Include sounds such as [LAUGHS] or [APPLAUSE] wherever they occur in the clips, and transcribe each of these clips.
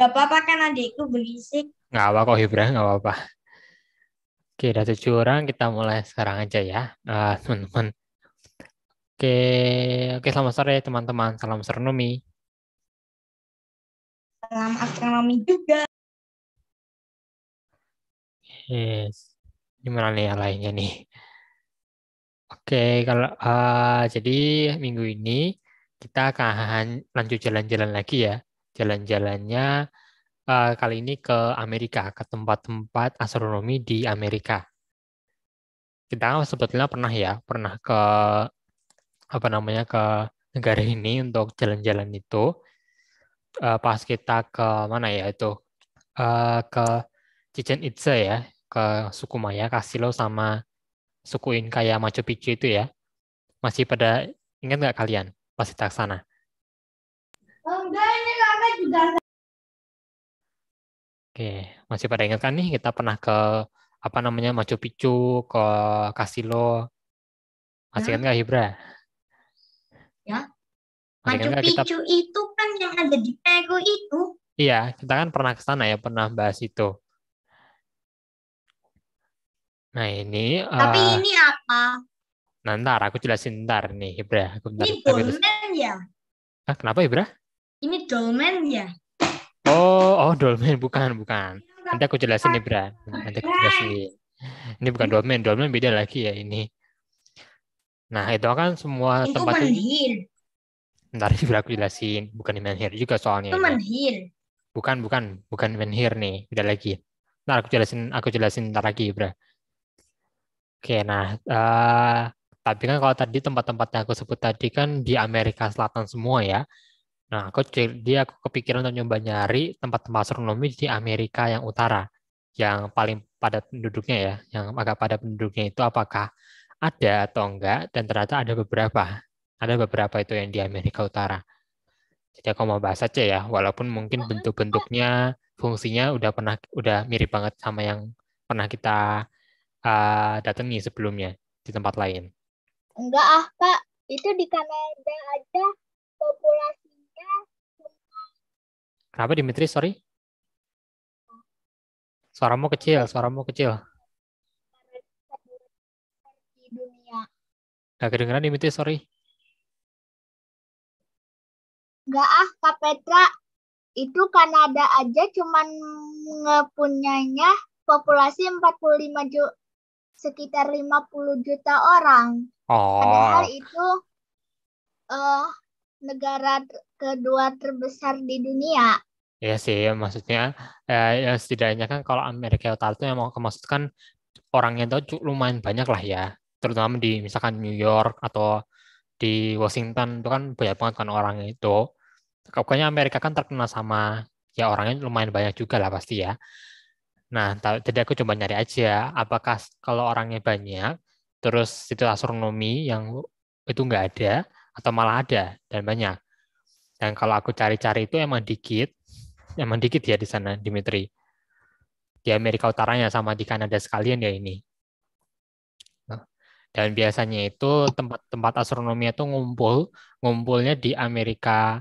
Gak apa-apa kan adikku berisik. Gak apa kok Hibra, gak apa-apa. Oke, udah tujuh orang, kita mulai sekarang aja ya, teman eh, teman-teman. Oke, oke selamat sore teman-teman. Salam astronomi. Salam astronomi juga. Yes. Gimana nih yang lainnya nih? Oke, kalau uh, jadi minggu ini kita akan lanjut jalan-jalan lagi ya jalan-jalannya uh, kali ini ke Amerika, ke tempat-tempat astronomi di Amerika. Kita sebetulnya pernah ya, pernah ke apa namanya ke negara [LAUGHS] ini untuk jalan-jalan itu. Uh, pas kita ke mana ya itu uh, ke Chichen Itza ya, ke suku Maya, Kasilo sama suku Inca ya Machu Picchu itu ya. Masih pada ingat nggak kalian? pas kita sana. Oh, enggak, ini juga. Oke, masih pada ingat kan nih kita pernah ke apa namanya Machu Picchu, ke Kasilo. Masih ingat nggak Hibra? Ya. Machu Picchu kita... itu kan yang ada di Peru itu. Iya, kita kan pernah ke sana ya, pernah bahas itu. Nah ini. Tapi uh, ini apa? Nah, ntar aku jelasin ntar nih Hibra. Aku ini ya? Ah, kenapa Ya? Ini dolmen ya? Oh, oh dolmen bukan, bukan. Iya, Nanti aku jelasin nih, Bra. Nanti aku jelasin. Ini bukan dolmen, dolmen beda lagi ya ini. Nah, itu kan semua itu tempat menhir. Ntar [LAUGHS] Bra aku jelasin, bukan menhir juga soalnya. Itu menhir. Bukan, bukan, bukan menhir nih, beda lagi. Nah, aku jelasin, aku jelasin ntar lagi, Bra. Oke, nah uh, tapi kan kalau tadi tempat-tempat yang aku sebut tadi kan di Amerika Selatan semua ya. Nah, aku dia aku kepikiran untuk nyoba nyari tempat-tempat astronomi di Amerika yang utara, yang paling padat penduduknya ya, yang agak padat penduduknya itu apakah ada atau enggak, dan ternyata ada beberapa. Ada beberapa itu yang di Amerika Utara. Jadi aku mau bahas aja ya, walaupun mungkin bentuk-bentuknya, fungsinya udah pernah udah mirip banget sama yang pernah kita uh, datangi sebelumnya di tempat lain. Enggak ah, Pak. Itu di Kanada aja populasi Kenapa Dimitri? Sorry. Suaramu kecil, suaramu kecil. Gak kedengeran Dimitri, sorry. Gak ah, Kak Petra. Itu Kanada aja cuman ngepunyanya populasi 45 juta, sekitar 50 juta orang. Oh. Padahal itu uh, negara kedua terbesar di dunia. Iya sih, maksudnya eh, ya setidaknya kan kalau Amerika Utara itu yang mau maksudkan orangnya itu lumayan banyak lah ya, terutama di misalkan New York atau di Washington itu kan banyak banget kan orangnya itu. Pokoknya Amerika kan terkenal sama ya orangnya lumayan banyak juga lah pasti ya. Nah, tadi aku coba nyari aja apakah kalau orangnya banyak, terus situ astronomi yang itu enggak ada, atau malah ada dan banyak. Dan kalau aku cari-cari itu emang dikit, emang dikit ya di sana Dimitri. Di Amerika Utaranya sama di Kanada sekalian ya ini. Nah, dan biasanya itu tempat-tempat astronomi itu ngumpul, ngumpulnya di Amerika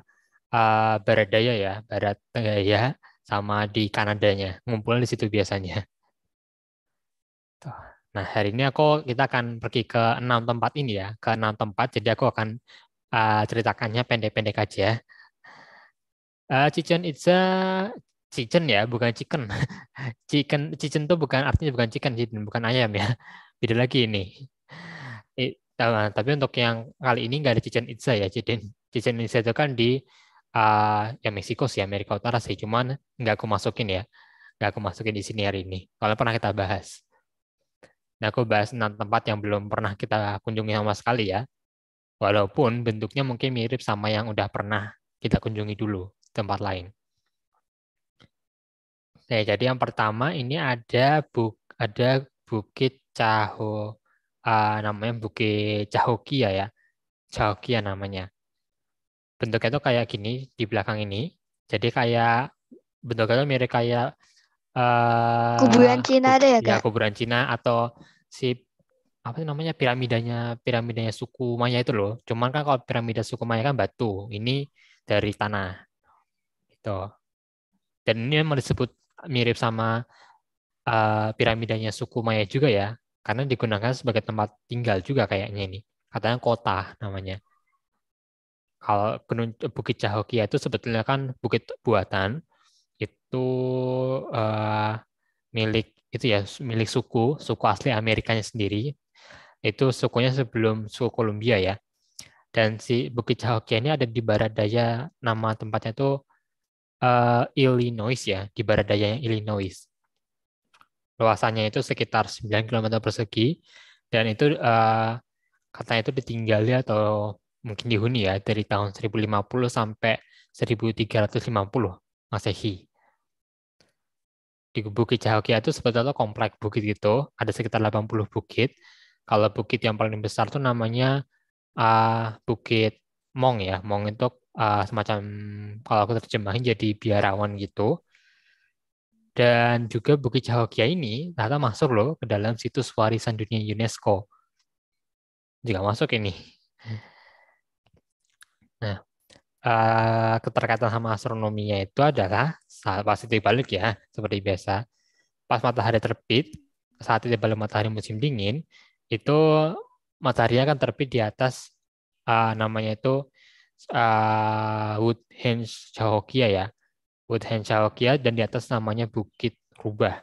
uh, Barat Daya ya, Barat Daya ya, sama di Kanadanya, ngumpul di situ biasanya. Nah, hari ini aku kita akan pergi ke enam tempat ini ya, ke enam tempat. Jadi aku akan uh, ceritakannya pendek-pendek aja. Uh, chicken itza chicken ya, bukan chicken. [LAUGHS] chicken chicken tuh bukan artinya bukan chicken, chicken bukan ayam ya. [LAUGHS] Beda lagi ini. It, uh, tapi untuk yang kali ini nggak ada chicken itza ya, chicken. Chicken itza itu kan di uh, ya Meksiko sih, Amerika Utara sih. Cuman nggak aku masukin ya. Nggak aku masukin di sini hari ini. Kalau pernah kita bahas. Nah, aku bahas enam tempat yang belum pernah kita kunjungi sama sekali ya walaupun bentuknya mungkin mirip sama yang udah pernah kita kunjungi dulu tempat lain. Nah, jadi yang pertama ini ada buk ada Bukit Caho uh, ah, namanya Bukit Cahokia ya. Cahokia namanya. Bentuknya itu kayak gini di belakang ini. Jadi kayak bentuknya itu mirip kayak uh, kuburan Cina deh ya, Kak? Ya, kuburan Cina atau si apa sih namanya piramidanya piramidanya suku Maya itu loh. Cuman kan kalau piramida suku Maya kan batu, ini dari tanah. Gitu. Dan ini memang disebut mirip sama uh, piramidanya suku Maya juga ya, karena digunakan sebagai tempat tinggal juga kayaknya ini. Katanya kota namanya. Kalau Gunung Bukit Cahokia itu sebetulnya kan bukit buatan itu uh, milik itu ya milik suku suku asli Amerikanya sendiri itu sukunya sebelum suku Kolombia ya. Dan si Bukit Cahokia ini ada di barat daya, nama tempatnya itu uh, eh, Illinois ya, di barat daya Illinois. Luasannya itu sekitar 9 km persegi, dan itu uh, katanya itu ditinggali atau mungkin dihuni ya dari tahun 1050 sampai 1350 Masehi. Di Bukit Cahokia itu sebetulnya komplek bukit gitu, ada sekitar 80 bukit, kalau bukit yang paling besar tuh namanya uh, Bukit Mong ya. Mong itu uh, semacam kalau aku terjemahin jadi biarawan gitu. Dan juga Bukit Cahokia ini ternyata masuk loh ke dalam situs warisan dunia UNESCO. Juga masuk ini. Nah, uh, keterkaitan sama astronominya itu adalah saat pas titik balik ya, seperti biasa. Pas matahari terbit, saat titik balik matahari musim dingin, itu mataharinya kan terbit di atas uh, namanya itu uh, ah, Woodhenge Cahokia ya. Woodhenge Cahokia dan di atas namanya Bukit Rubah.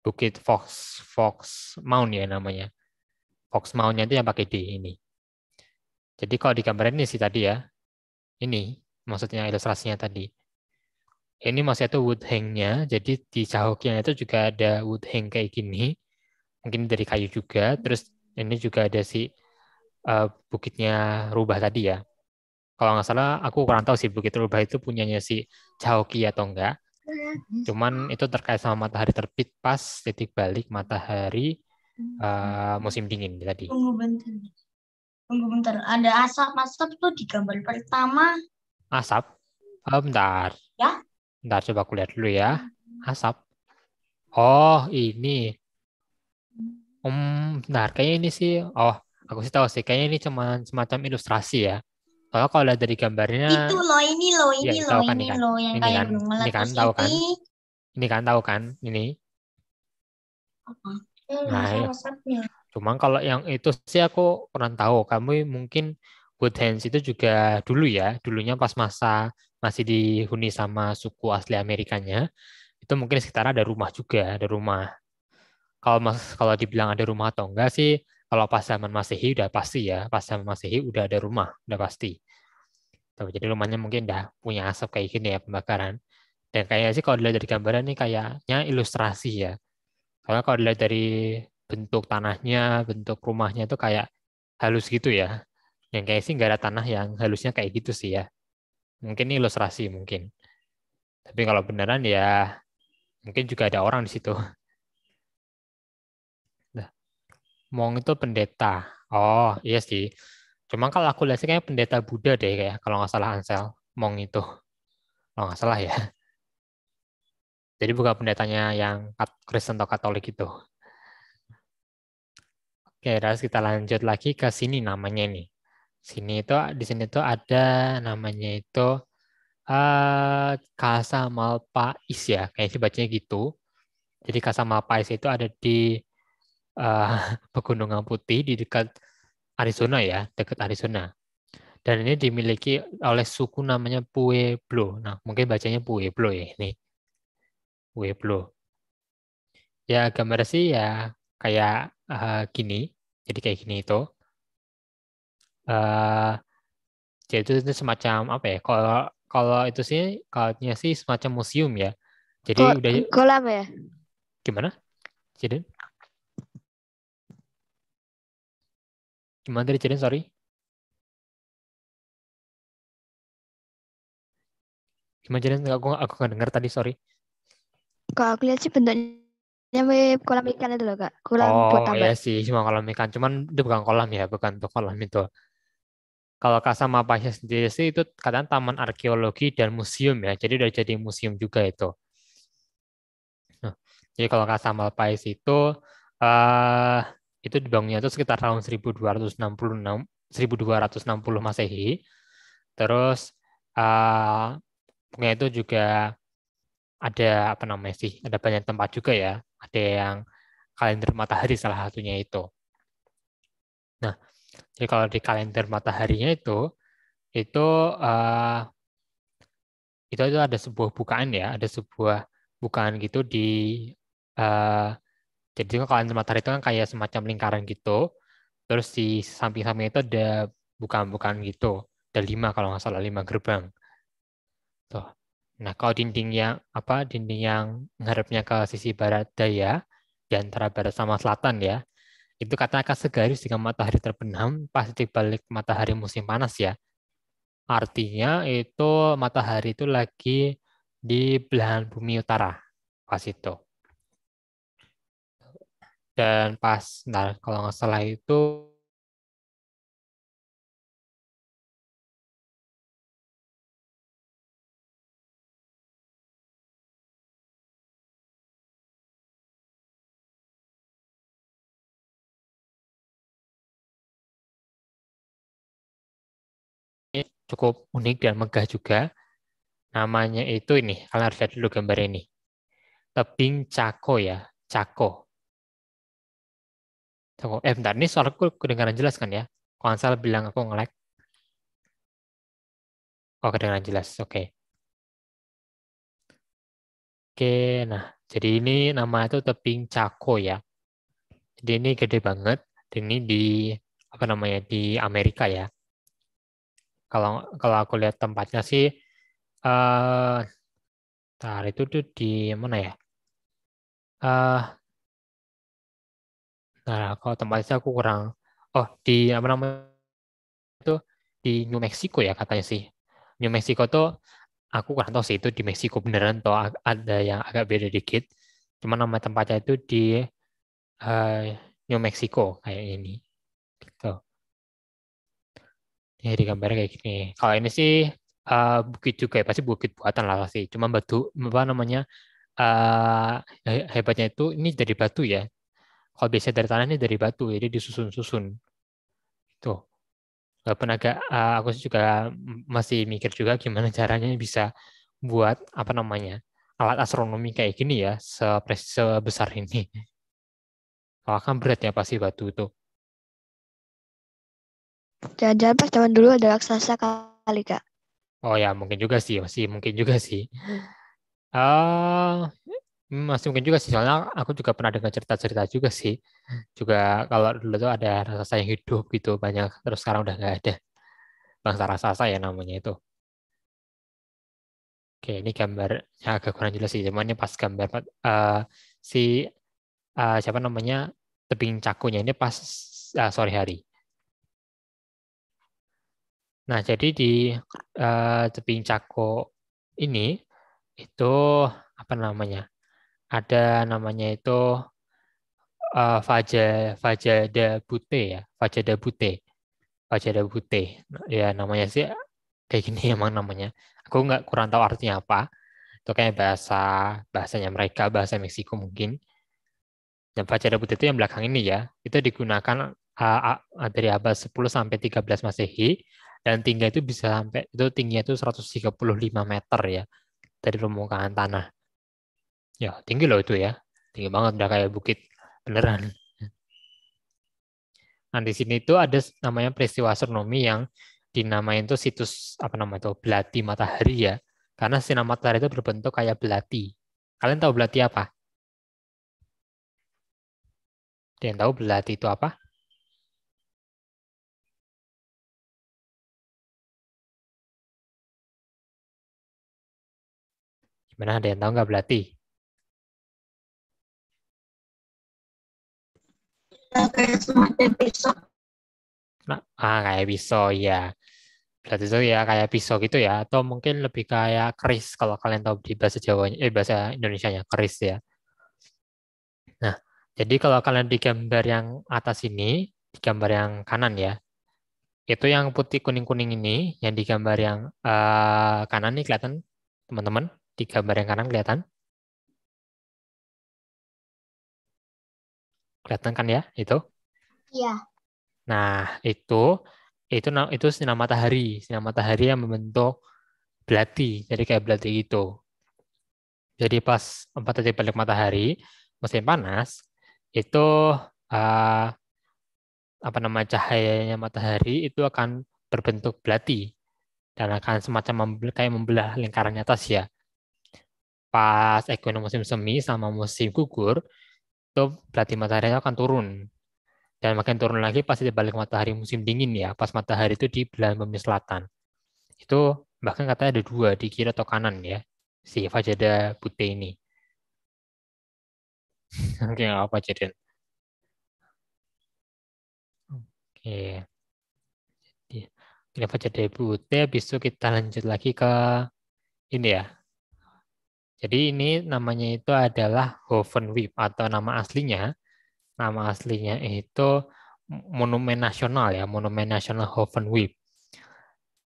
Bukit Fox Fox Mount ya namanya. Fox Mountnya itu yang pakai D ini. Jadi kalau di gambar ini sih tadi ya. Ini maksudnya ilustrasinya tadi. Ini maksudnya itu wood hang-nya, jadi di Cahokia itu juga ada wood hang kayak gini mungkin dari kayu juga terus ini juga ada si uh, bukitnya rubah tadi ya kalau nggak salah aku kurang tahu sih bukit rubah itu punyanya si Cahoki atau enggak cuman itu terkait sama matahari terbit pas titik balik matahari uh, musim dingin tadi tunggu bentar tunggu bentar ada asap-asap tuh di gambar pertama asap oh, bentar ya bentar coba aku lihat dulu ya asap oh ini um, nah kayaknya ini sih, oh aku sih tahu sih, kayaknya ini cuma semacam ilustrasi ya. Kalau kalau dari gambarnya itu loh ini loh iya, ini ya, loh kan, ini kan. loh yang ini kayak kan, ini kan tahu kan ini kan tahu kan ini nah ya. cuman kalau yang itu sih aku kurang tahu kamu mungkin good hands itu juga dulu ya dulunya pas masa masih dihuni sama suku asli Amerikanya itu mungkin sekitar ada rumah juga ada rumah kalau mas kalau dibilang ada rumah atau enggak sih kalau pas zaman masehi udah pasti ya pas zaman masehi udah ada rumah udah pasti tapi jadi rumahnya mungkin udah punya asap kayak gini ya pembakaran dan kayaknya sih kalau dilihat dari gambaran ini kayaknya ilustrasi ya karena kalau dilihat dari bentuk tanahnya bentuk rumahnya itu kayak halus gitu ya yang kayak sih nggak ada tanah yang halusnya kayak gitu sih ya mungkin ini ilustrasi mungkin tapi kalau beneran ya mungkin juga ada orang di situ Mong itu pendeta. Oh, iya sih. Cuma kalau aku lihat sih kayak pendeta Buddha deh kayak kalau nggak salah Ansel Mong itu. Kalau nggak salah ya. [LAUGHS] Jadi bukan pendetanya yang Kristen atau Katolik itu. Oke, terus kita lanjut lagi ke sini namanya ini. Sini itu di sini itu ada namanya itu uh, eh, Kasa Malpais ya, kayaknya bacanya gitu. Jadi Kasa Malpais itu ada di uh, [LAUGHS] pegunungan putih di dekat Arizona ya, dekat Arizona. Dan ini dimiliki oleh suku namanya Pueblo. Nah, mungkin bacanya Pueblo ya ini. Pueblo. Ya, gambar sih ya kayak uh, gini. Jadi kayak gini itu. Uh, eh, jadi ya itu, itu semacam apa ya? Kalau kalau itu sih nya sih semacam museum ya. Jadi Ko udah kolam ya? Gimana? Jadi Gimana tadi Jaden, sorry? Gimana Jaden? Aku, aku nggak dengar tadi, sorry. Kalau aku lihat sih bentuknya mirip kolam ikan itu loh, Kak. Kolam oh, buat iya sih, cuma kolam ikan. Cuman itu bukan kolam ya, bukan untuk kolam itu. Kalau Kak sama Pasha sendiri sih itu katanya taman arkeologi dan museum ya. Jadi udah jadi museum juga itu. Nah, jadi kalau Kak sama Pais itu eh uh, itu dibangunnya itu sekitar tahun 1266 1260 Masehi. Terus uh, punya itu juga ada apa namanya sih? Ada banyak tempat juga ya. Ada yang kalender matahari salah satunya itu. Nah, jadi kalau di kalender mataharinya itu itu uh, itu itu ada sebuah bukaan ya, ada sebuah bukaan gitu di uh, jadi kalau matahari itu kan kayak semacam lingkaran gitu. Terus di samping-samping itu ada bukan-bukan gitu. Ada lima kalau nggak salah lima gerbang. Tuh. Nah kalau dinding yang apa dinding yang ngarepnya ke sisi barat daya di antara barat sama selatan ya itu katanya akan segaris dengan matahari terbenam pas di balik matahari musim panas ya. Artinya itu matahari itu lagi di belahan bumi utara pas itu dan pas nah kalau nggak salah itu cukup unik dan megah juga. Namanya itu ini, kalian lihat dulu gambar ini. Tebing Cako ya, Cako. Tunggu, eh bentar, ini soal aku kedengaran jelas kan ya? Konsol bilang aku nge-lag. Oh, kedengaran jelas, oke. Okay. Oke, nah jadi ini nama itu tebing Chaco ya. Jadi ini gede banget. Dan ini di apa namanya di Amerika ya. Kalau kalau aku lihat tempatnya sih, eh, uh, tar itu tuh di mana ya? Uh, Nah, kalau tempat saya aku kurang. Oh, di apa namanya itu di New Mexico ya katanya sih. New Mexico tuh aku kurang tahu sih itu di Meksiko beneran atau ada yang agak beda dikit. Cuma nama tempatnya itu di uh, New Mexico kayak ini. Gitu. Ya, di gambarnya kayak gini. Kalau ini sih uh, bukit juga ya, pasti bukit buatan lah pasti. Cuma batu apa namanya uh, hebatnya itu ini dari batu ya kalau biasanya dari tanah ini dari batu, jadi disusun-susun. Tuh. Walaupun agak eh, aku juga masih mikir juga gimana [LAUGHS] caranya bisa buat apa namanya alat astronomi kayak gini ya sebesar ini. Kalau kan berat ya pasti batu itu. Jangan-jangan pas zaman dulu ada raksasa kali kak. Oh ya mungkin juga sih masih mungkin juga sih. Uh, Hmm, masih mungkin juga sih, soalnya aku juga pernah dengar cerita-cerita juga sih. Juga kalau dulu tuh ada rasa-rasa yang hidup gitu banyak, terus sekarang udah nggak ada. Bangsa rasa-rasa ya namanya itu. Oke, ini gambarnya agak kurang jelas sih, cuman ini pas gambar uh, si uh, siapa namanya tebing cakunya ini pas uh, sore hari. Nah, jadi di uh, tebing cako ini itu apa namanya? ada namanya itu uh, Faja Fajada Bute ya, Fajada Bute. Fajada Bute. Ya namanya sih kayak gini [LAUGHS] emang namanya. Aku nggak kurang tahu artinya apa. Itu kayak bahasa bahasanya mereka, bahasa Meksiko mungkin. Dan Fajada Bute itu yang belakang ini ya. Itu digunakan uh, dari abad 10 sampai 13 Masehi dan tinggi itu bisa sampai itu tingginya itu 135 meter ya dari permukaan tanah. Ya, tinggi loh itu ya. Tinggi banget, udah kayak bukit. Beneran. Nah, di sini itu ada namanya peristiwa astronomi yang dinamain itu situs apa nama itu belati matahari ya. Karena sinar matahari itu berbentuk kayak belati. Kalian tahu belati apa? Kalian tahu belati itu apa? Gimana ada yang tahu nggak belati? kayak semacam pisau nah ah, kayak pisau ya berarti itu ya kayak pisau gitu ya atau mungkin lebih kayak keris kalau kalian tahu di bahasa Jawa eh bahasa Indonesia nya keris ya nah jadi kalau kalian di gambar yang atas ini di gambar yang kanan ya itu yang putih kuning kuning ini yang di gambar yang uh, kanan nih kelihatan teman-teman di gambar yang kanan kelihatan kelihatan kan ya itu? Iya. Nah, itu itu itu sinar matahari, sinar matahari yang membentuk belati, jadi kayak belati gitu. Jadi pas empat detik balik matahari, musim panas itu uh, apa nama cahayanya matahari itu akan berbentuk belati dan akan semacam membelah, kayak membelah lingkaran atas ya. Pas ekonomi musim semi sama musim gugur itu berarti mataharinya akan turun. Dan makin turun lagi pasti di balik matahari musim dingin ya, pas matahari itu di belahan bumi selatan. Itu bahkan katanya ada dua, di kiri atau kanan ya, si Fajada putih ini. [LAUGHS] Oke, apa jadi Oke. Jadi, ini jadi putih habis itu kita lanjut lagi ke ini ya, jadi ini namanya itu adalah Whip atau nama aslinya. Nama aslinya itu Monumen Nasional ya, Monumen Nasional Whip.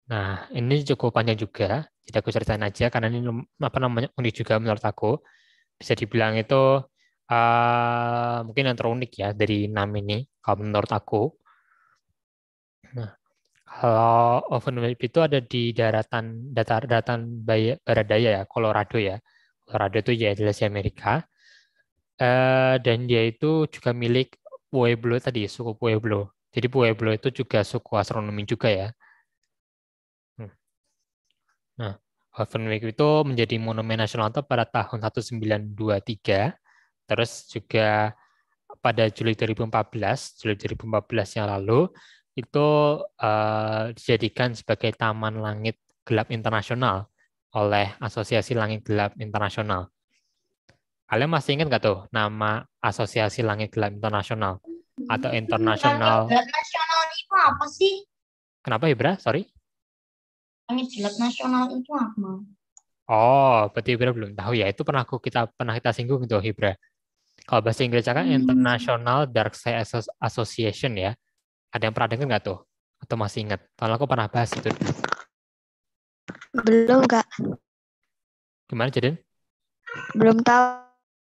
Nah, ini cukup panjang juga. Jadi aku ceritain aja karena ini apa namanya unik juga menurut aku. Bisa dibilang itu uh, mungkin yang terunik ya dari nama ini kalau menurut aku. Nah, kalau oven Whip itu ada di daratan datar daratan Baradaya ya, Colorado ya. Colorado itu ya jelas di Amerika. Uh, dan dia itu juga milik Pueblo tadi, suku Pueblo. Jadi Pueblo itu juga suku astronomi juga ya. Hmm. Nah, Week itu menjadi monumen nasional itu pada tahun 1923. Terus juga pada Juli 2014, Juli 2014 yang lalu itu uh, dijadikan sebagai Taman Langit Gelap Internasional oleh Asosiasi Langit Gelap Internasional. Kalian masih ingat nggak tuh nama Asosiasi Langit Gelap Internasional atau hmm, Internasional? nasional itu apa sih? Kenapa Ibra? Sorry. Langit Gelap Nasional itu apa? Oh, berarti Ibra belum tahu ya. Itu pernah aku, kita pernah kita singgung tuh Ibra. Kalau bahasa Inggris kan hmm. International Dark Sky Association ya. Ada yang pernah dengar nggak tuh? Atau masih ingat? Kalau aku pernah bahas itu dulu. Belum, Kak. Gimana, Jaden? Belum tahu.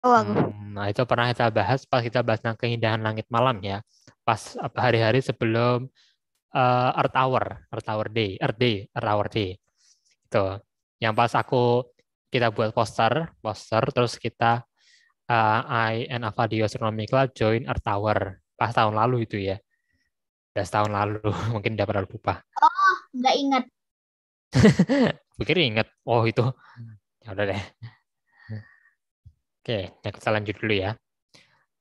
Hmm, nah, itu pernah kita bahas pas kita bahas tentang keindahan langit malam ya. Pas hari-hari sebelum uh, Earth Hour, Earth Hour Day, Earth Day, Earth Hour Day. Itu. Yang pas aku kita buat poster, poster terus kita uh, I and Avadio Astronomical join Earth hour pas tahun lalu itu ya. Udah tahun lalu, [LAUGHS] mungkin udah pernah lupa. Oh, nggak ingat. Pikir inget Oh itu. Ya udah deh. Oke, ya kita lanjut dulu ya.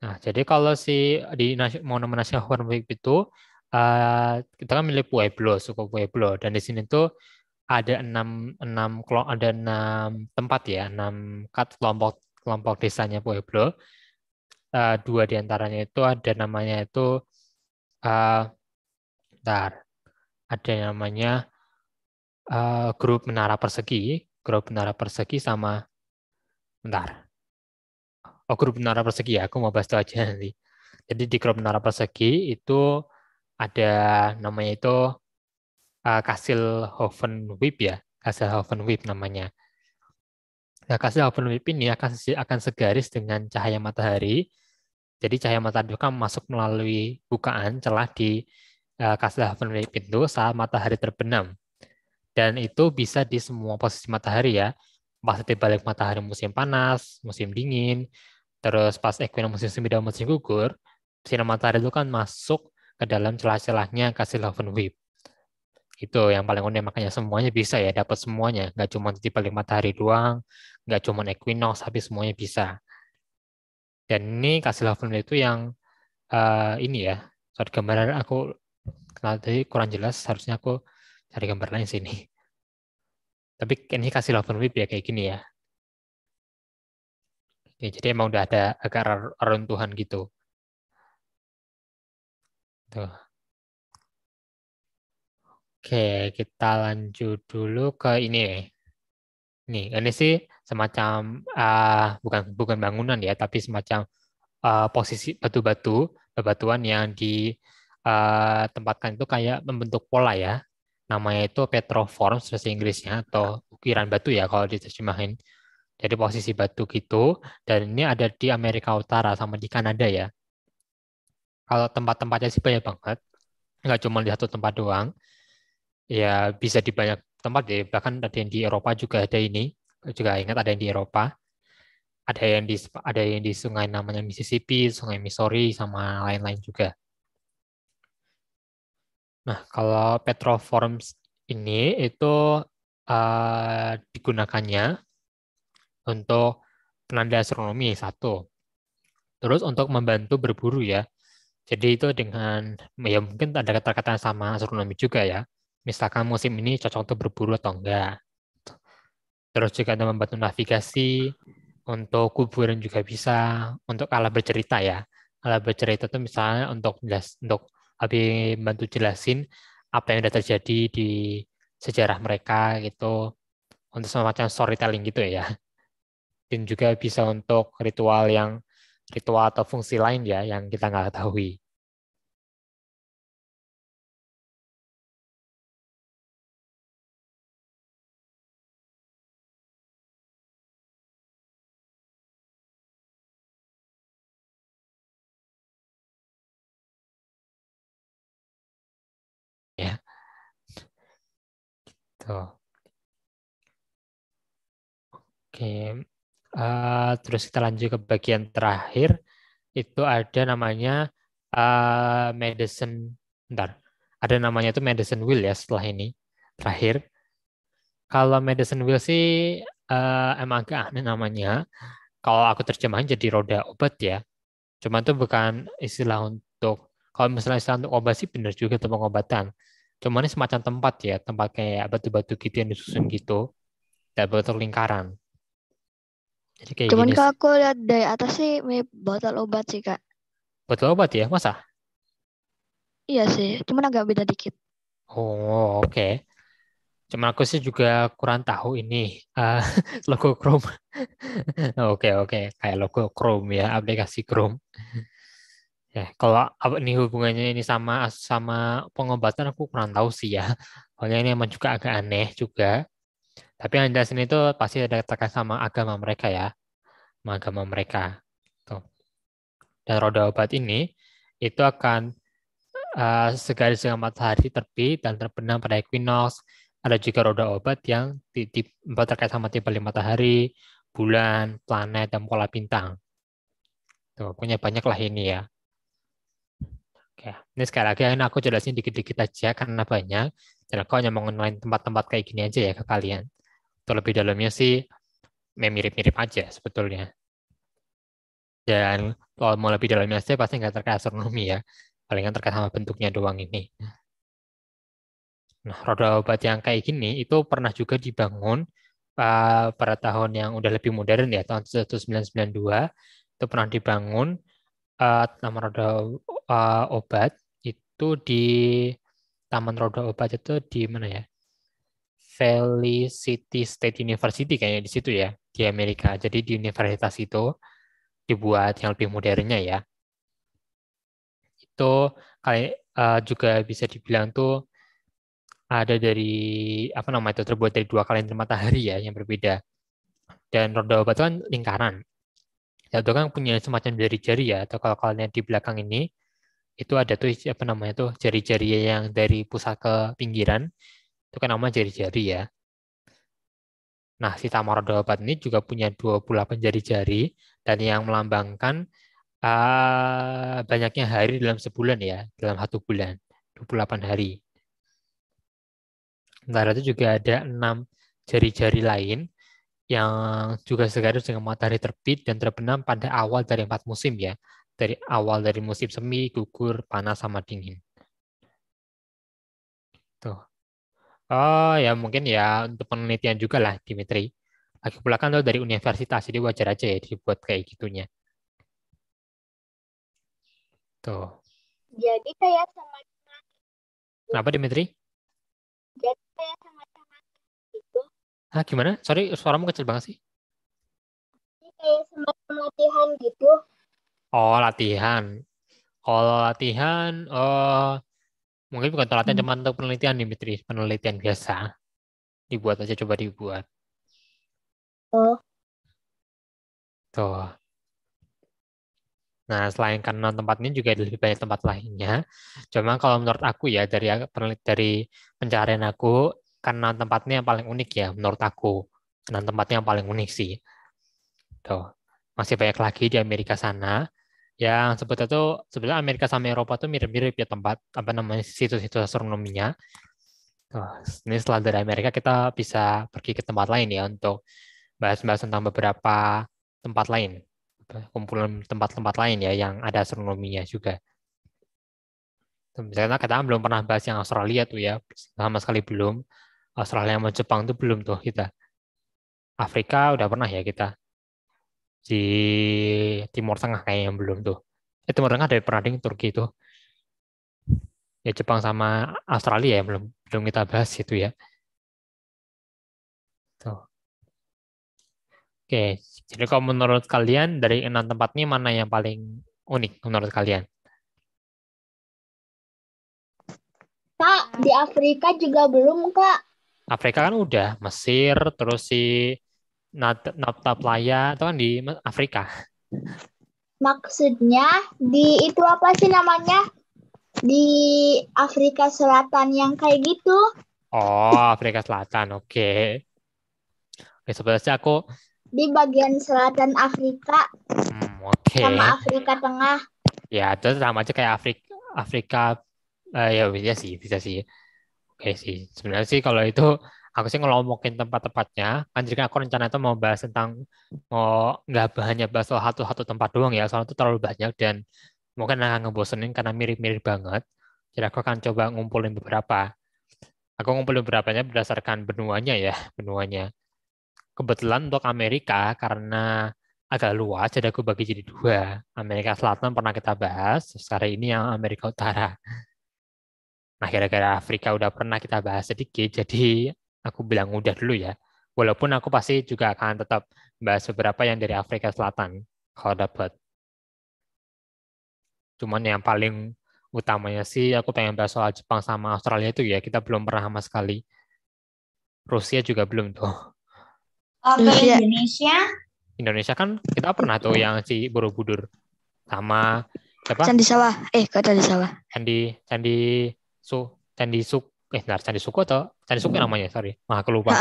Nah, jadi kalau si di monumen nasional Hornbeck itu eh, kita kan milik Pueblo, suku Pueblo, dan di sini tuh ada enam enam ada enam tempat ya, enam kat kelompok kelompok desanya Pueblo. Uh, dua diantaranya itu ada namanya itu uh, eh, ntar ada namanya Eh, grup menara persegi, grup menara persegi sama bentar. Oh, grup menara persegi ya, aku mau bahas itu aja nanti. Jadi di grup menara persegi itu ada namanya itu uh, eh, Hoven Whip ya, Kasil Hoven Whip namanya. Nah, Kasil Hoven Whip ini akan akan segaris dengan cahaya matahari. Jadi cahaya matahari kan masuk melalui bukaan celah di uh, eh, Kasselhofen Whip itu saat matahari terbenam. Dan itu bisa di semua posisi matahari ya. Pas di balik matahari musim panas, musim dingin, terus pas ekuinoks musim semi dan musim gugur, sinar matahari itu kan masuk ke dalam celah-celahnya kasih whip Itu yang paling unik, makanya semuanya bisa ya, dapat semuanya. Nggak cuma di balik matahari doang, nggak cuma equinox, tapi semuanya bisa. Dan ini kasih Wave itu yang uh, ini ya, soal gambaran aku tadi kurang jelas, harusnya aku cari gambar lain sini. Tapi ini kasih love overview ya kayak gini ya. Oke, jadi emang udah ada agak reruntuhan gitu. Tuh. Oke, kita lanjut dulu ke ini. Nih, ini sih semacam uh, bukan bukan bangunan ya, tapi semacam uh, posisi batu-batu, bebatuan yang ditempatkan ah, itu kayak membentuk pola ya namanya itu petroform bahasa Inggrisnya atau ukiran batu ya kalau diterjemahin. Jadi posisi batu gitu dan ini ada di Amerika Utara sama di Kanada ya. Kalau tempat-tempatnya sih banyak banget. Nggak cuma di satu tempat doang. Ya bisa di banyak tempat deh. Bahkan ada yang di Eropa juga ada ini. Juga ingat ada yang di Eropa. Ada yang di ada yang di sungai namanya Mississippi, sungai Missouri sama lain-lain juga. Nah, kalau Petroforms ini itu uh, digunakannya untuk penanda astronomi satu. Terus untuk membantu berburu ya. Jadi itu dengan ya mungkin ada keterkaitan sama astronomi juga ya. Misalkan musim ini cocok untuk berburu atau enggak. Terus juga ada membantu navigasi, untuk kuburan juga bisa, untuk alat bercerita ya. Alat bercerita itu misalnya untuk untuk Abi bantu jelasin apa yang udah terjadi di sejarah mereka gitu untuk semacam storytelling gitu ya. Dan juga bisa untuk ritual yang ritual atau fungsi lain ya yang kita nggak ketahui. gitu. Oke, uh, terus kita lanjut ke bagian terakhir itu ada namanya uh, eh, medicine. Bentar, ada namanya itu medicine wheel ya setelah ini terakhir. Kalau medicine wheel sih uh, emang agak aneh namanya. Kalau aku terjemahin jadi roda obat ya. Cuman itu bukan istilah untuk kalau misalnya istilah untuk obat sih benar juga untuk pengobatan cuman ini semacam tempat ya tempat kayak batu-batu gitu yang disusun gitu dan botol lingkaran jadi kayak cuman gini. kalau aku lihat dari atas sih mirip botol obat sih kak botol obat ya masa iya sih cuman agak beda dikit oh oke okay. cuman aku sih juga kurang tahu ini uh, [LAUGHS] logo Chrome. [LAUGHS] Oke oke, okay, okay. kayak logo Chrome ya, aplikasi Chrome. Ya, kalau apa nih hubungannya ini sama sama pengobatan aku kurang tahu sih ya. Soalnya ini emang juga agak aneh juga. Tapi yang jelas ini tuh pasti ada terkait sama agama mereka ya. Sama agama mereka. Tuh. Dan roda obat ini itu akan uh, segaris dengan matahari terbit dan terbenam pada equinox Ada juga roda obat yang terkait sama tipe lima matahari, bulan, planet, dan pola bintang. Tuh, punya banyak lah ini ya. Oke, ini sekali lagi ini aku jelasin dikit-dikit aja karena banyak. Dan aku hanya mengenai tempat-tempat kayak gini aja ya ke kalian. Untuk lebih dalamnya sih mirip-mirip aja sebetulnya. Dan kalau mau lebih dalamnya sih, pasti nggak terkait astronomi ya. Palingan terkait sama bentuknya doang ini. Nah, roda obat yang kayak gini itu pernah juga dibangun uh, pada tahun yang udah lebih modern ya, tahun 1992 itu pernah dibangun uh, taman roda uh, obat itu di taman roda obat itu di mana ya? Felicity State University kayaknya di situ ya di Amerika. Jadi di universitas itu dibuat yang lebih modernnya ya. Itu kalian uh, eh, juga bisa dibilang tuh ada dari apa namanya itu terbuat dari dua kalender matahari ya yang berbeda. Dan roda obat itu kan lingkaran ya itu kan punya semacam jari-jari ya atau kalau kalian di belakang ini itu ada tuh apa namanya tuh jari-jari yang dari pusat ke pinggiran itu kan namanya jari-jari ya nah si tamar obat ini juga punya 28 jari-jari dan yang melambangkan uh, banyaknya hari dalam sebulan ya dalam satu bulan 28 hari Sementara itu juga ada enam jari-jari lain yang juga segaris dengan matahari terbit dan terbenam pada awal dari empat musim ya. Dari awal dari musim semi, gugur, panas, sama dingin. Tuh. Oh ya mungkin ya untuk penelitian juga lah Dimitri. Lagi pula kan dari universitas, jadi wajar aja ya dibuat kayak gitunya. Tuh. Jadi kayak sama... apa Dimitri? Jadi kayak sama Ah, gimana? Sorry, suaramu kecil banget sih. Ini kayak semacam latihan gitu. Oh, latihan. Kalau latihan, oh mungkin bukan latihan, hmm. cuma untuk penelitian Dimitri. Penelitian biasa. Dibuat aja, coba dibuat. Oh. Tuh. Nah, selain karena tempat ini juga ada lebih banyak tempat lainnya. Cuma kalau menurut aku ya dari dari pencarian aku karena tempatnya yang paling unik ya menurut aku. karena tempatnya yang paling unik sih. Tuh. Masih banyak lagi di Amerika sana yang sebetulnya tuh sebenarnya Amerika sama Eropa tuh mirip-mirip ya tempat apa namanya situs-situs astronominya. Tuh, ini setelah dari Amerika kita bisa pergi ke tempat lain ya untuk bahas-bahas tentang beberapa tempat lain, kumpulan tempat-tempat lain ya yang ada astronominya juga. Misalnya kita belum pernah bahas yang Australia tuh ya, sama sekali belum. Australia sama Jepang itu belum tuh kita. Afrika udah pernah ya kita. Di Timur Tengah kayaknya belum tuh. Eh, Timur Tengah dari pernah ding Turki itu. Ya Jepang sama Australia ya belum belum kita bahas itu ya. Tuh. Oke, jadi kalau menurut kalian dari enam tempat ini mana yang paling unik menurut kalian? Kak, di Afrika juga belum, Kak. Afrika kan udah Mesir terus si Nata Playa itu kan di Afrika. Maksudnya di itu apa sih namanya? Di Afrika Selatan yang kayak gitu. Oh, Afrika Selatan. Oke. Okay. Oke, sebenarnya aku di bagian selatan Afrika. Hmm, Okay. Sama Afrika Tengah. Ya, itu sama aja kayak Afrika Afrika eh, ya bisa sih, bisa sih. Oke sih, sebenarnya sih kalau itu aku sih ngelomokin tempat-tempatnya. Kan jadi kan aku rencana itu mau bahas tentang mau nggak bahannya bahas soal satu-satu tempat doang ya, soalnya itu terlalu banyak dan mungkin akan ngebosenin karena mirip-mirip banget. Jadi aku akan coba ngumpulin beberapa. Aku ngumpulin beberapanya berdasarkan benuanya ya, benuanya. Kebetulan untuk Amerika karena agak luas, jadi aku bagi jadi dua. Amerika Selatan pernah kita bahas, sekarang ini yang Amerika Utara. Nah, gara-gara Afrika udah pernah kita bahas sedikit, [LAUGHS] jadi aku bilang udah dulu ya. Walaupun aku pasti juga akan tetap bahas beberapa yang dari Afrika Selatan kalau dapat. Cuman yang paling utamanya sih aku pengen bahas soal Jepang sama Australia itu ya, kita belum pernah sama sekali. Rusia juga belum tuh. Oh, iya. Indonesia? Indonesia kan kita pernah tuh yang si Borobudur sama siapa? Candi Sawah. Eh, kok Candi Sawah? Candi Candi Su Candi Suk eh benar Candi Suku atau Candi Suku ya hmm. namanya sorry mah aku lupa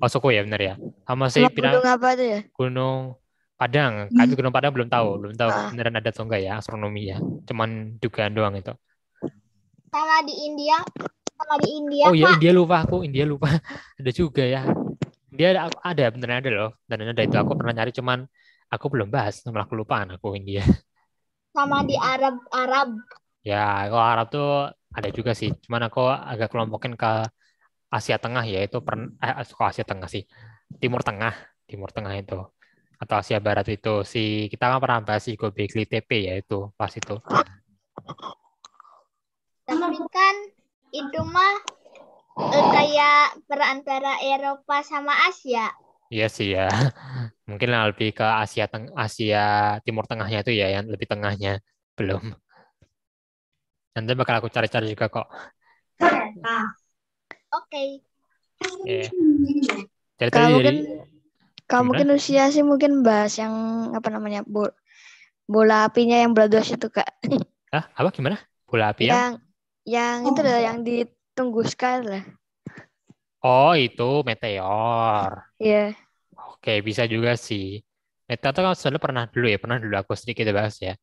oh Suku ya benar ya sama si Pirang Gunung apa itu ya Gunung Padang hmm. tapi Gunung Padang belum tahu belum tahu ah. beneran ada atau enggak ya astronomi ya cuman dugaan doang itu sama di India sama di India oh iya India lupa aku India lupa [LAUGHS] ada juga ya dia ada ada beneran ada loh dan ada itu aku pernah nyari cuman aku belum bahas nomor aku lupaan aku India sama di Arab Arab Ya, kalau Arab tuh ada juga sih. Cuman aku agak kelompokin ke Asia Tengah ya, itu per, eh, eh Asia Tengah sih. Timur Tengah, Timur Tengah itu. Atau Asia Barat itu. Si kita kan pernah bahas si Gobekli TP ya itu, pas itu. Tapi kan itu mah eh, kayak perantara Eropa sama Asia. Iya sih ya. [LAUGHS] Mungkin lebih ke Asia Tengah, Asia Timur Tengahnya itu ya yang lebih tengahnya belum. Nanti bakal aku cari-cari juga kok. Oke. Okay. Yeah. kalau mungkin, kalau mungkin usia sih mungkin bahas yang apa namanya bol bola apinya yang berdua dua itu kak. Hah? Apa gimana? Bola api ya? yang? Yang, yang oh. itu adalah yang ditunggu sekali lah. Oh itu meteor. Iya. Yeah. Oke bisa juga sih. Meteor itu kan sebenarnya pernah dulu ya, pernah dulu aku sedikit bahas ya.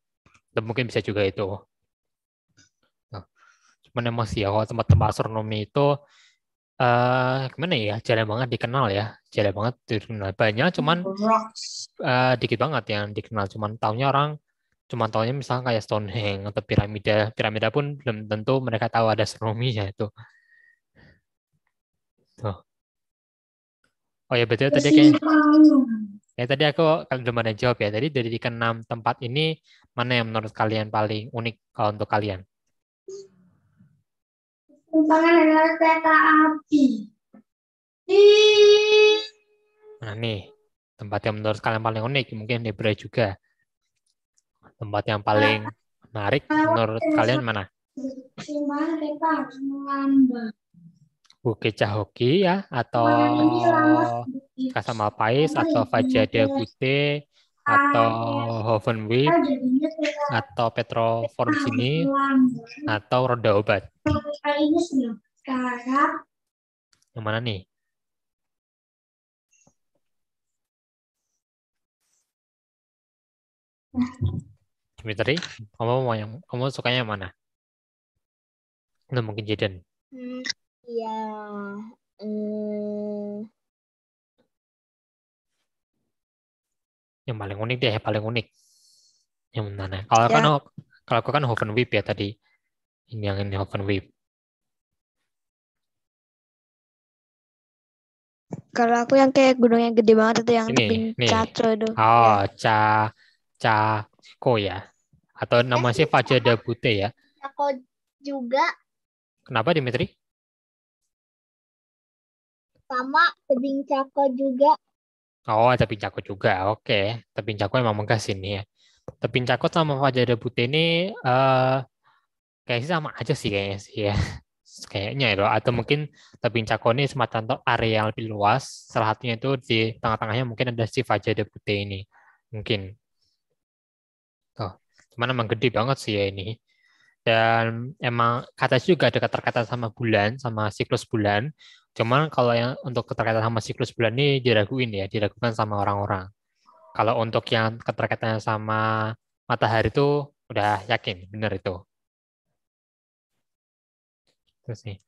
mungkin bisa juga itu sih ya kalau tempat-tempat astronomi itu uh, gimana ya jarang banget dikenal ya jarang banget dikenal banyak cuman uh, dikit banget yang dikenal cuman tahunya orang cuma tahunya misalnya kayak Stonehenge atau piramida piramida pun belum tentu mereka tahu ada astronominya itu tuh oh ya betul tadi kayak ya tadi aku belum ada jawab ya tadi dari keenam tempat ini mana yang menurut kalian paling unik kalau untuk kalian Tumpangan adalah kereta api. Di... Nah, nih tempat yang menurut kalian paling unik mungkin Debra juga. Tempat yang paling menarik nah, menurut kalian mana? Bukit Cahoki ya atau Kasama Pais, atau Fajar Bute atau Whip atau Petroform sini atau roda obat. Yang mana nih? Dimitri, kamu mau yang kamu sukanya yang mana? Atau mungkin Jaden? Hmm, iya, eh, yang paling unik deh paling unik yang mana kalau ya. kan kalau aku kan Hoven Whip ya tadi ini yang ini Hoven Whip kalau aku yang kayak gunung yang gede banget itu yang ini, ini. itu oh ya. ca ko ya atau eh, nama sih iya. Fajar Dabute ya Aku juga kenapa Dimitri sama Tebing Cako juga Oh, tapi Pincako juga. Oke, okay. Tepin Cako emang megah sini ya. Tepin Cako sama Fajar Debute ini uh, kayaknya sama aja sih kayaknya sih ya. [LAUGHS] kayaknya itu. atau mungkin Tepin Cako ini semacam area yang lebih luas. Salah satunya itu di tengah-tengahnya mungkin ada si Fajar Debute ini. Mungkin. Oh, cuman emang gede banget sih ya ini dan emang kata juga ada keterkaitan sama bulan sama siklus bulan cuman kalau yang untuk keterkaitan sama siklus bulan ini diraguin ya diragukan sama orang-orang kalau untuk yang keterkaitannya sama matahari itu udah yakin bener itu terus nih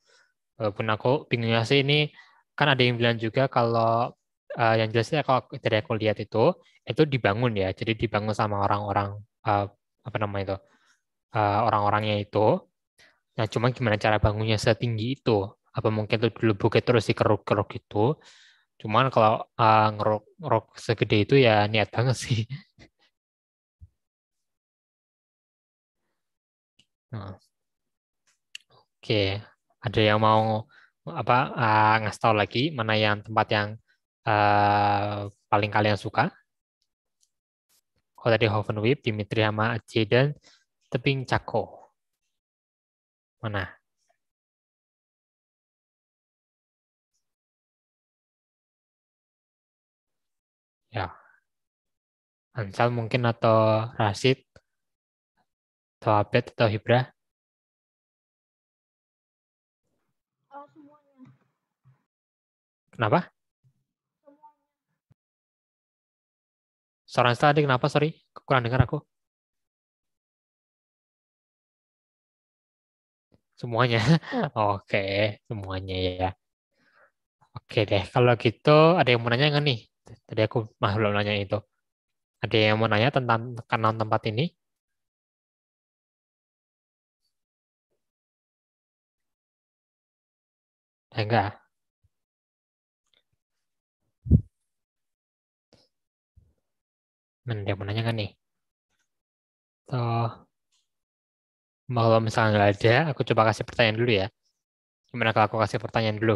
walaupun aku bingungnya sih ini kan ada yang bilang juga kalau uh, yang jelasnya kalau dari aku lihat itu itu dibangun ya jadi dibangun sama orang-orang uh, apa namanya itu uh, orang-orangnya itu. Nah, cuma gimana cara bangunnya setinggi itu? Apa mungkin itu bukit terus dikeruk-keruk gitu? Cuman kalau uh, eh, ngeruk-ngeruk segede itu ya niat banget sih. [LAUGHS] nah. Oke, ada yang mau apa uh, ngasih tahu lagi mana yang tempat yang uh, paling kalian suka? Kalau tadi Hovenwip, Dimitri sama Jaden, tebing Cako. Mana? Ya. Ansal mungkin atau Rasid atau Abed atau Hibra. Oh, semuanya. Kenapa? Seorang tadi kenapa? Sorry, kurang dengar aku. Semuanya? Hmm. Oke, semuanya ya. Oke deh, kalau gitu ada yang mau nanya nggak nih? Tadi aku masih belum nanya itu. Ada yang mau nanya tentang tekanan tempat ini? Enggak. Hmm, ada yang mau nanya nggak nih? Tuh kalau misalnya nggak ada, aku coba kasih pertanyaan dulu ya. Gimana kalau aku kasih pertanyaan dulu?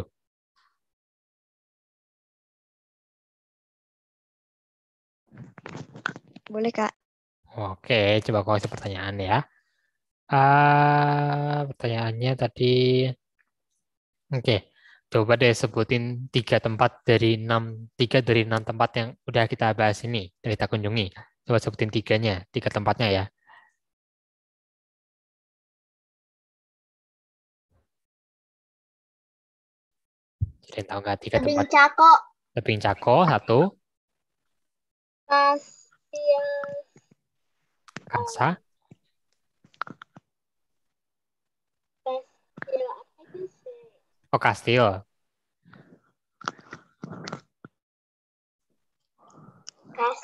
Boleh, Kak. Oke, coba aku kasih pertanyaan ya. Uh, pertanyaannya tadi, oke, coba deh sebutin tiga tempat dari enam, tiga dari enam tempat yang udah kita bahas ini, dari kita kunjungi. Coba sebutin tiganya, tiga tempatnya ya. kalian tahu nggak tiga tempat? Tebing Cako. Tebing Cako satu. Kastil. Iya. Kasa. Kastil iya, apa sih? Oh kastil.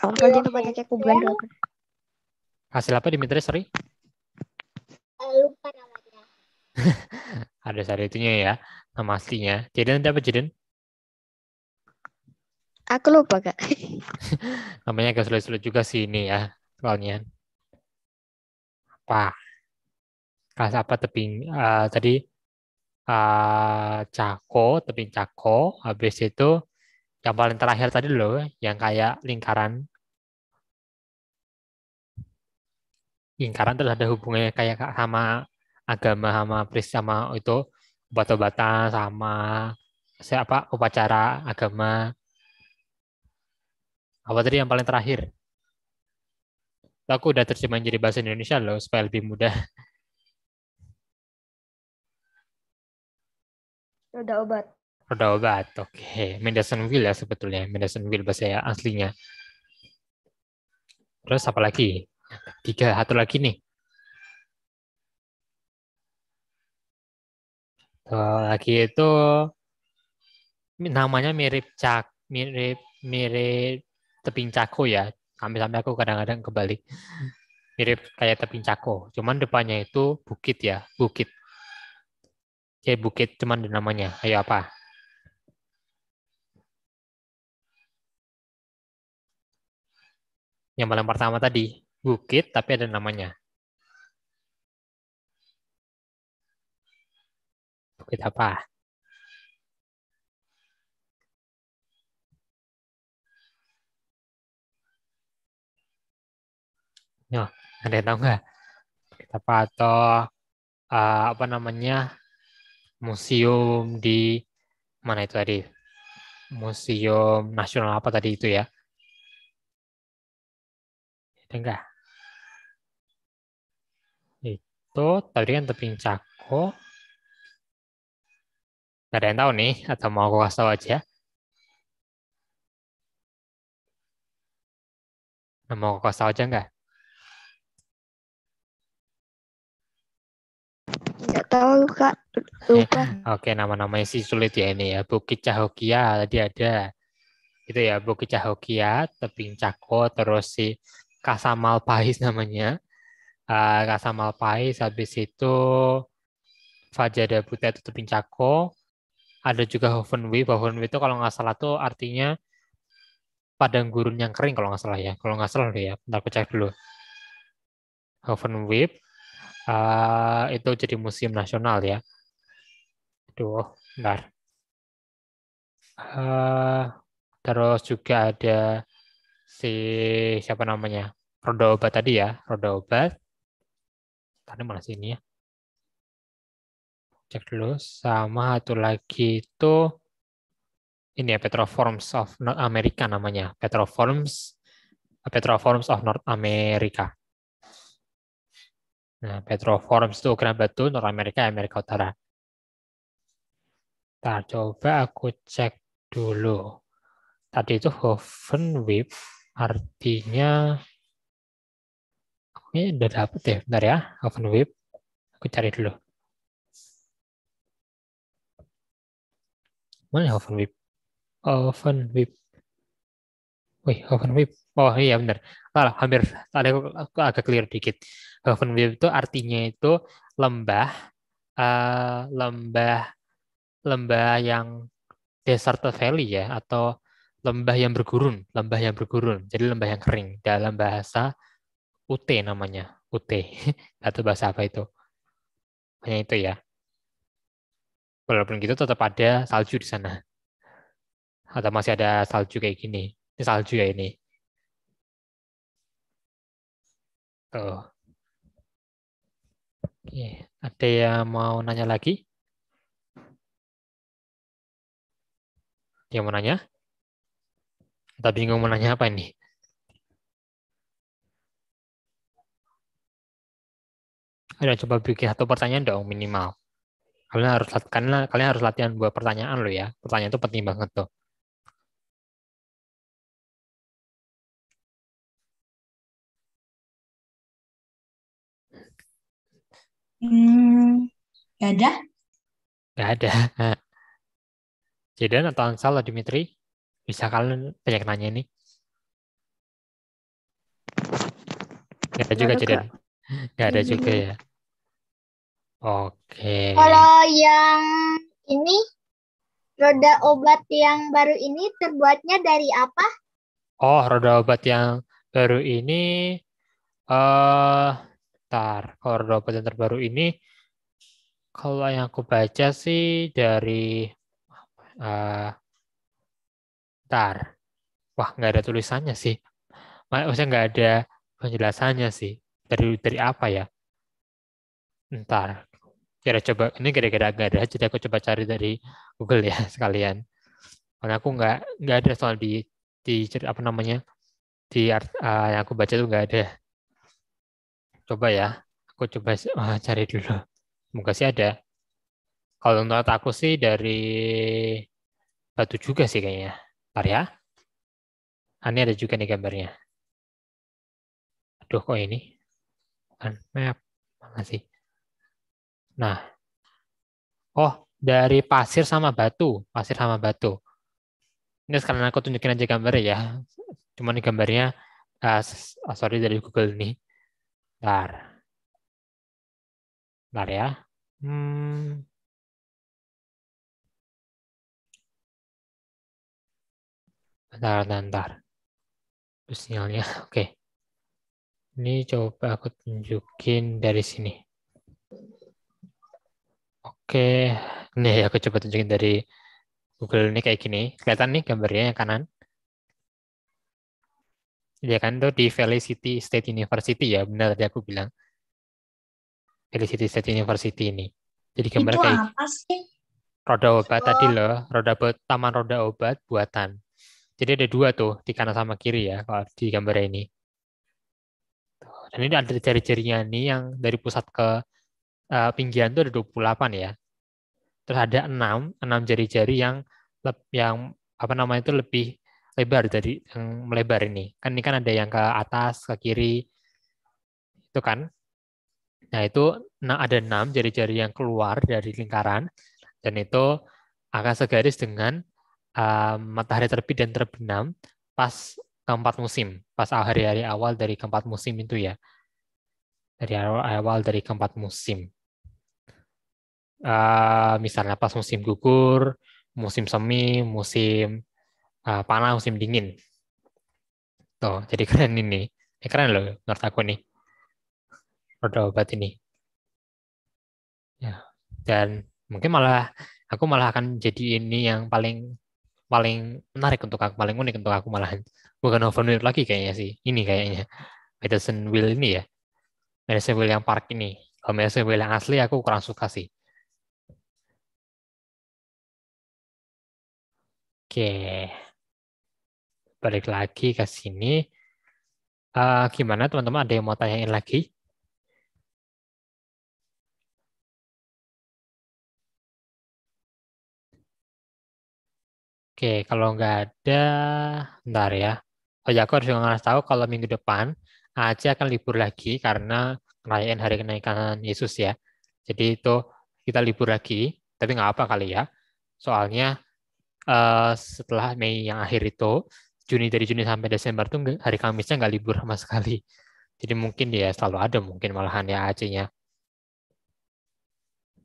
Kamu kerja tempat cek bulan Hasil apa Dimitri? Sorry. Eh, lupa nama. [LAUGHS] ada saat itunya ya nama aslinya Jaden apa Jaden aku lupa kak [LAUGHS] namanya agak sulit-sulit juga sih ini ya soalnya apa kelas apa teping? uh, tadi uh, cako teping cako habis itu yang paling terakhir tadi loh yang kayak lingkaran lingkaran terus ada hubungannya kayak sama agama sama pris sama itu batu-bata sama siapa upacara agama apa tadi yang paling terakhir aku udah terjemah jadi bahasa Indonesia loh supaya lebih mudah roda obat roda obat oke okay. Mendelssohn-Wheel ya sebetulnya Mendelssohn-Wheel bahasa ya aslinya terus apa lagi tiga satu lagi nih Lagi itu namanya mirip cak, mirip mirip tebing cako ya. Sampai-sampai aku kadang-kadang kebalik. Mirip kayak tebing cako. Cuman depannya itu bukit ya, bukit. Kayak bukit cuman namanya. Ayo apa? Yang paling pertama tadi, bukit tapi ada namanya. kita apa? Yo, ada yang tahu nggak? kita apa atau uh, apa namanya museum di mana itu tadi? Museum nasional apa tadi itu ya? Ada enggak? Itu tadi kan tebing cakok. Gak ada yang tahu nih, atau mau aku kasih tahu aja? Nah, mau aku kasih tahu aja nggak? Nggak tahu, Kak. Lupa. Eh, oke, nama namanya sih sulit ya ini ya. Bukit Cahokia tadi ada. Itu ya, Bukit Cahokia, Tebing Cako, terus si Kasamal Pahis namanya. Ah, Kasamal Pahis, habis itu Fajada Butet Tebing Cako, ada juga Hoven Hovenwe itu kalau nggak salah tuh artinya padang gurun yang kering kalau nggak salah ya. Kalau nggak salah ya, bentar aku cek dulu. Hovenwe uh, itu jadi museum nasional ya. Aduh, bentar. Uh, terus juga ada si siapa namanya? Roda obat tadi ya, roda obat. Tadi mana sini ya? cek dulu sama satu lagi itu ini ya Petroforms of North America namanya Petroforms Petroforms of North America nah Petroforms itu ukuran batu North America Amerika Utara kita coba aku cek dulu tadi itu Hoven Whip, artinya ini udah dapet ya bentar ya Hoven Whip, aku cari dulu Mana oven oven whip Wih, whip Oh iya benar. Salah, hampir tadi aku, aku agak clear dikit. oven whip itu artinya itu lembah uh, lembah lembah yang desert valley ya atau lembah yang bergurun, lembah yang bergurun. Jadi lembah yang kering dalam bahasa UT namanya, UT [LAUGHS] atau bahasa apa itu? Hanya itu ya walaupun gitu tetap ada salju di sana. Atau masih ada salju kayak gini. Ini salju ya ini. Oh, Oke, ada yang mau nanya lagi? Yang mau nanya? Atau bingung mau nanya apa ini? Ada coba bikin satu pertanyaan dong minimal kalian harus karena kalian harus latihan buat pertanyaan lo ya pertanyaan itu penting banget tuh Hmm, gak ya ada. Gak ya ada. [LAUGHS] Jaden atau Ansal atau Dimitri, bisa kalian banyak nanya nih. Gak ada juga Jaden. Gak ada juga ya. Oke. Kalau yang ini roda obat yang baru ini terbuatnya dari apa? Oh, roda obat yang baru ini eh uh, tar, kalau roda obat yang terbaru ini kalau yang aku baca sih dari uh, eh, tar. Wah, nggak ada tulisannya sih. Maksudnya nggak ada penjelasannya sih. Dari dari apa ya? Ntar kira coba ini kira-kira gak ada jadi aku coba cari dari Google ya [LAUGHS] sekalian karena aku nggak nggak ada soal di di apa namanya di art, uh, yang aku baca tuh nggak ada coba ya aku coba uh, [LAUGHS] cari dulu semoga sih ada kalau menurut aku sih dari batu juga sih kayaknya Bentar ya ah, ini ada juga nih gambarnya aduh kok ini kan map masih Nah, oh dari pasir sama batu, pasir sama batu. Ini sekarang aku tunjukin aja gambar ya. Cuman gambarnya, uh, sorry dari Google nih. Bentar. Bentar ya. Hmm. Bentar, bentar, bentar. Terus sinyalnya, oke. Okay. Ini coba aku tunjukin dari sini. Oke, nih [LAUGHS] aku coba tunjukin dari Google ini kayak gini. Kelihatan nih gambarnya yang kanan. Ya kan, tuh di Valley City State University ya, benar tadi aku bilang. Valley City State University ini. Jadi gambar kayak apa sih? Roda obat oh. tadi loh, roda obat taman roda obat buatan. Jadi ada dua tuh, di kanan sama kiri ya, kalau di gambar ini. Dan ini ada jari-jarinya nih yang dari pusat ke uh, pinggiran itu ada 28 ya. Terus ada 6, 6 jari-jari yang yang apa namanya itu lebih lebar dari yang melebar ini. Kan ini kan ada yang ke atas, ke kiri itu kan. Nah, itu nah ada 6 jari-jari yang keluar dari lingkaran dan itu akan segaris dengan uh, matahari terbit dan terbenam pas keempat musim, pas hari-hari awal dari keempat musim itu ya. Dari awal, awal dari keempat musim uh, misalnya pas musim gugur, musim semi, musim uh, panas, musim dingin. Tuh, jadi [LAUGHS] keren ini. Ini eh, keren loh menurut aku nih. Roda obat ini. Ya, dan mungkin malah aku malah akan jadi ini yang paling paling menarik untuk aku, paling unik untuk aku malahan. Bukan Overnight lagi kayaknya sih. Ini kayaknya. Medicine Wheel ini ya. Medicine Wheel yang park ini. Kalau Medicine Wheel yang asli aku kurang suka sih. Oke. Balik lagi ke sini. Uh, gimana teman-teman? Ada yang mau tanyain lagi? Oke, kalau nggak ada, ntar ya. Oh ya, aku harus ngasih tahu kalau minggu depan AJ akan libur lagi karena merayakan hari kenaikan Yesus ya. Jadi itu kita libur lagi, tapi nggak apa kali ya. Soalnya Eh, setelah Mei yang akhir itu Juni dari Juni sampai Desember tuh hari Kamisnya nggak libur sama sekali [LAUGHS] jadi mungkin ya selalu ada mungkin malahan ya AC-nya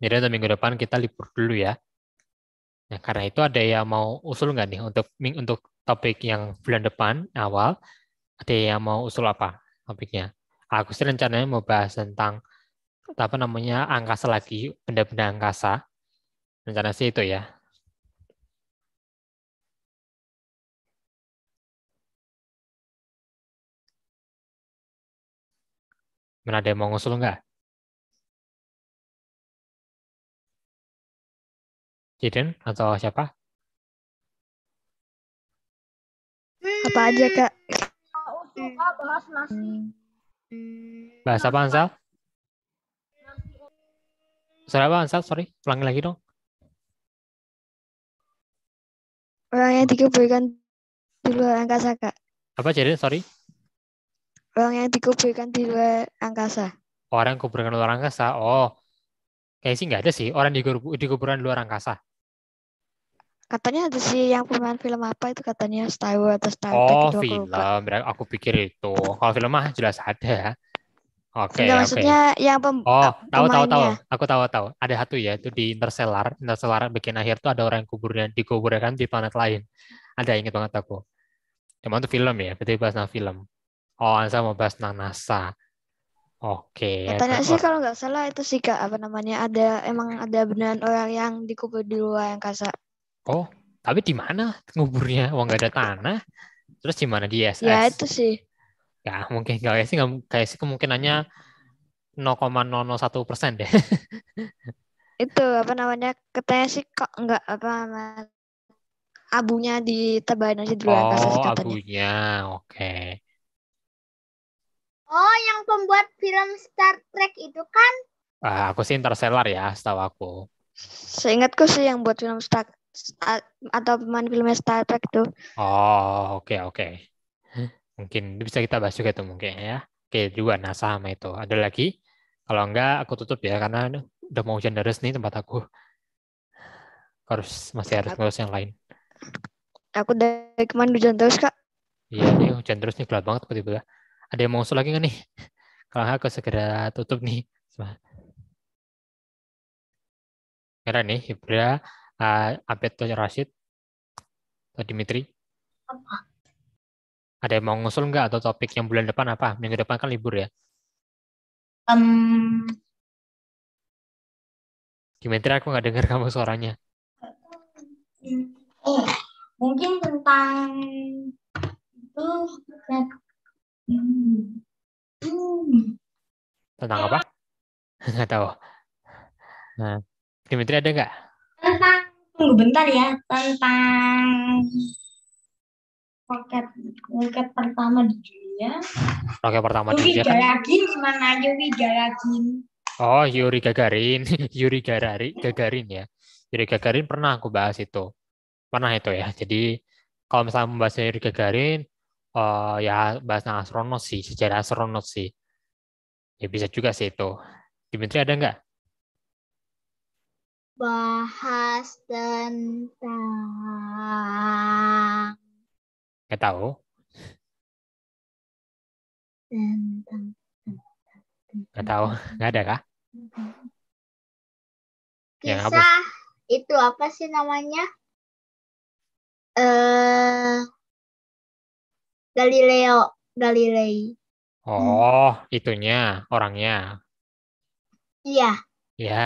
jadi untuk minggu depan kita libur dulu ya nah karena itu ada yang mau usul nggak nih untuk untuk topik yang bulan depan awal ada yang mau usul apa topiknya aku sih rencananya mau bahas tentang apa namanya angkasa lagi benda-benda angkasa rencana sih itu ya Mana ada yang mau ngusul nggak? Jiden atau siapa? Apa aja, Kak? Bahasa bahas nasi. Bahas apa, Ansel? Bahasa apa, Ansel? Sorry, ulangi lagi dong. Orangnya dikebulkan di luar angkasa, Kak. Apa, Jaden? Sorry. Orang yang dikuburkan di luar angkasa. Orang yang dikuburkan di luar angkasa. Oh. kayak sih nggak ada sih orang dikuburkan di luar angkasa. Katanya ada sih yang pemain film apa itu katanya Star Wars atau Star Trek. Oh, film. Berarti aku pikir itu. Kalau film mah jelas ada. ya. Oke. Okay, okay, maksudnya yang pem Oh, eh, tahu tahu tahu. Aku tahu tahu. Ada satu ya itu di Interstellar. Interstellar bikin akhir tuh ada orang yang kuburnya dikuburkan di planet lain. Ada inget banget aku. Cuma itu film ya, berarti bahas film. Oh, Ansa mau bahas tentang NASA. Oke. Okay. Katanya sih kalau nggak salah itu sih kak apa namanya ada emang ada beneran orang yang dikubur di luar yang kasa. Oh, tapi di mana nguburnya? Wah nggak ada tanah. Terus di mana di ISS? Ya itu sih. Ya mungkin kayak sih nggak kayak sih kemungkinannya 0,001 persen deh. [LAUGHS] itu apa namanya katanya sih kok nggak apa namanya abunya ditebain aja di luar oh, angkasa katanya. abunya oke okay. Oh, yang pembuat film Star Trek itu kan? Ah, aku sih Interstellar ya, setahu aku. Seingatku sih yang buat film Star atau pemain filmnya Star Trek tuh. Oh, oke okay, oke. Okay. Mungkin bisa kita bahas juga tuh mungkin ya. Oke, juga NASA sama itu. Ada lagi? Kalau enggak aku tutup ya karena udah mau hujan deras nih tempat aku. Harus masih harus ngurus yang lain. Aku dari kemarin hujan terus, Kak. Iya, ini hujan terus nih gelap banget tiba-tiba. Ada yang mau usul lagi nggak nih? Kalau nggak aku segera tutup nih. Kira nih Hibra, uh, eh, Abed Rashid, atau Dimitri. Apa? Ada yang mau ngusul nggak atau topik yang bulan depan apa? Minggu depan kan libur ya? Um, Dimitri aku nggak dengar kamu suaranya. Oh, mungkin tentang itu Hmm. Tentang apa? [LAUGHS] Nggak tahu. Nah, Dimitri ada nggak? Tentang, tunggu bentar ya. Tentang roket roket pertama di dunia. Roket pertama di dunia. Gagarin mana Yuri Gagarin? Oh, Yuri Gagarin, [LAUGHS] Yuri Gagarin, Gagarin ya. Yuri Gagarin pernah aku bahas itu. Pernah itu ya. Jadi kalau misalnya membahas Yuri Gagarin, uh, ya bahasa astronot sih, sejarah astronot sih. Ya bisa juga sih itu. Dimitri ada nggak? Bahas tentang Nggak tahu. Enggak tahu. Nggak ada kah? Ya, Kisah ya, apa? itu apa sih namanya? Eh, Galileo Galilei. Oh, hmm. itunya orangnya. Iya. Ya,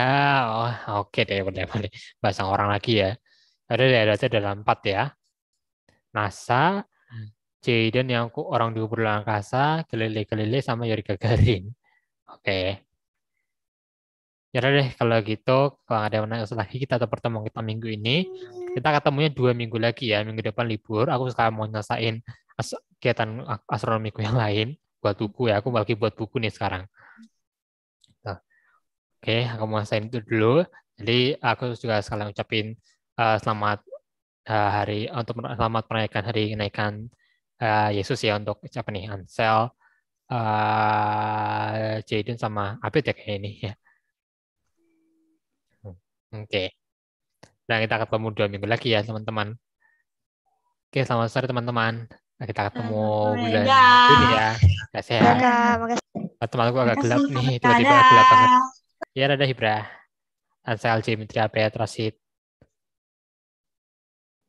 oh, oke okay deh, boleh boleh. Bahasa orang lagi ya. Ada deh, ada ada empat ya. NASA, Jaden yang orang di luar angkasa, Galilei Galilei sama Yuri Gagarin. Oke. Okay. Ya deh kalau gitu kalau ada yang nanya lagi kita pertemuan kita minggu ini. Kita ketemunya dua minggu lagi ya minggu depan libur. Aku sekarang mau nyelesain kegiatan astronomiku yang lain buat buku ya aku bagi buat buku nih sekarang nah, oke okay, aku mau selesaiin itu dulu jadi aku juga sekalian ucapin uh, selamat uh, hari untuk selamat merayakan hari kenaikan uh, Yesus ya untuk siapa nih Ansel uh, Jaden sama Abid ya kayak ini ya hmm, oke okay. Nah, dan kita ketemu dua minggu lagi ya teman-teman oke selamat sore teman-teman Nah, kita ketemu bulan ini ya. Makasih ya. Teman aku agak gelap nih, tiba-tiba gelap banget. Ya, ada Hibra. Ansel Jimitri Mitra Beatrasid.